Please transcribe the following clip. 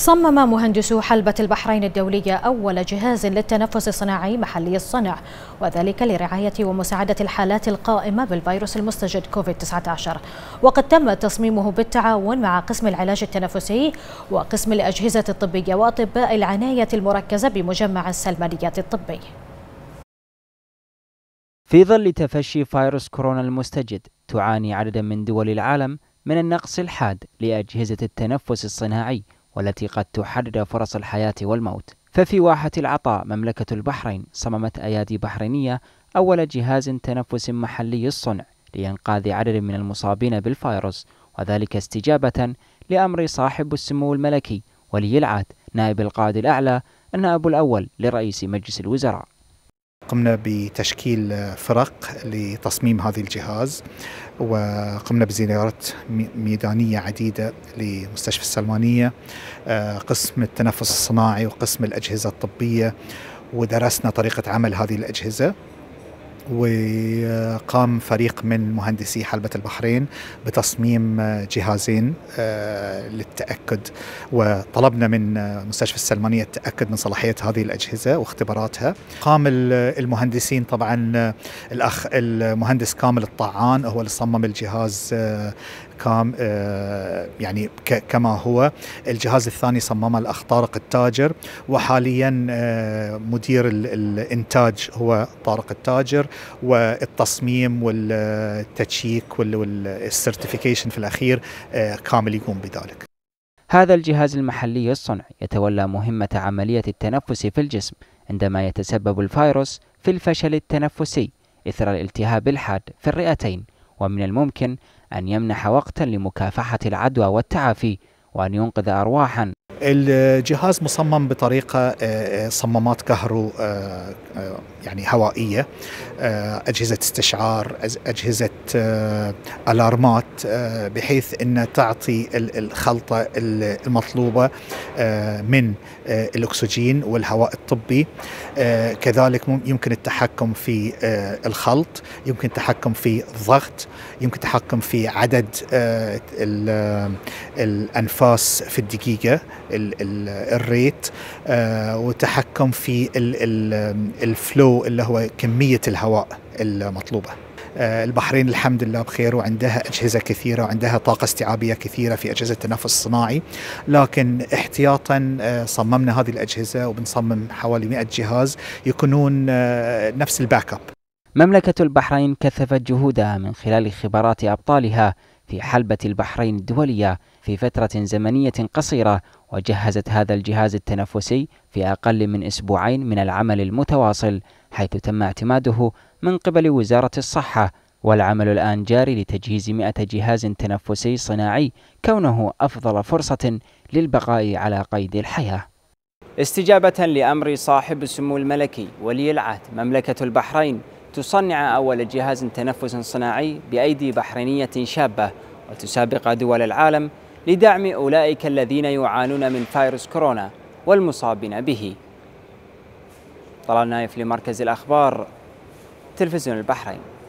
صمم مهندسو حلبة البحرين الدولية أول جهاز للتنفس الصناعي محلي الصنع وذلك لرعاية ومساعدة الحالات القائمة بالفيروس المستجد كوفيد-19 وقد تم تصميمه بالتعاون مع قسم العلاج التنفسي وقسم الأجهزة الطبية وأطباء العناية المركزة بمجمع السلمانيات الطبي في ظل تفشي فيروس كورونا المستجد تعاني عددا من دول العالم من النقص الحاد لأجهزة التنفس الصناعي والتي قد تحرر فرص الحياة والموت ففي واحة العطاء مملكة البحرين صممت أيادي بحرينية أول جهاز تنفس محلي الصنع لإنقاذ عدد من المصابين بالفيروس وذلك استجابة لأمر صاحب السمو الملكي ولي العهد نائب القائد الأعلى النائب الأول لرئيس مجلس الوزراء قمنا بتشكيل فرق لتصميم هذا الجهاز وقمنا بزيارات ميدانية عديدة لمستشفى السلمانية آه، قسم التنفس الصناعي وقسم الأجهزة الطبية ودرسنا طريقة عمل هذه الأجهزة وقام فريق من مهندسي حلبة البحرين بتصميم جهازين آه، للتأكد وطلبنا من مستشفى السلمانية التأكد من صلاحية هذه الأجهزة واختباراتها قام المهندسين طبعا آه، الأخ المهندس كامل الطعان هو اللي صمم الجهاز آه، كام آه، يعني كما هو الجهاز الثاني صممه الاخ طارق التاجر وحاليا آه، مدير الانتاج هو طارق التاجر والتصميم والتشيك والسيرتيفيكيشن في الاخير آه، كامل يقوم بذلك هذا الجهاز المحلي الصنع يتولى مهمة عملية التنفس في الجسم عندما يتسبب الفيروس في الفشل التنفسي إثر الالتهاب الحاد في الرئتين ومن الممكن أن يمنح وقتا لمكافحة العدوى والتعافي وأن ينقذ أرواحا الجهاز مصمم بطريقة آه، آه، صمامات كهرو آه، يعني هوائية أجهزة استشعار أجهزة ألارمات بحيث أن تعطي الخلطة المطلوبة من الأكسجين والهواء الطبي كذلك يمكن التحكم في الخلط يمكن التحكم في الضغط يمكن التحكم في عدد الأنفاس في الدقيقة الريت آه، وتحكم في الفلو اللي هو كمية الهواء المطلوبة آه، البحرين الحمد لله بخير وعندها أجهزة كثيرة وعندها طاقة استيعابية كثيرة في أجهزة التنفس الصناعي لكن احتياطا آه، صممنا هذه الأجهزة وبنصمم حوالي 100 جهاز يكونون نفس الباك اب مملكة البحرين كثفت جهودها من خلال خبرات أبطالها في حلبة البحرين الدولية في فترة زمنية قصيرة وجهزت هذا الجهاز التنفسي في أقل من أسبوعين من العمل المتواصل حيث تم اعتماده من قبل وزارة الصحة والعمل الآن جاري لتجهيز 100 جهاز تنفسي صناعي كونه أفضل فرصة للبقاء على قيد الحياة استجابة لأمر صاحب السمو الملكي ولي العهد مملكة البحرين تصنع أول جهاز تنفس صناعي بأيدي بحرينية شابة وتسابق دول العالم لدعم أولئك الذين يعانون من فيروس كورونا والمصابين به طلال نايف لمركز الأخبار تلفزيون البحرين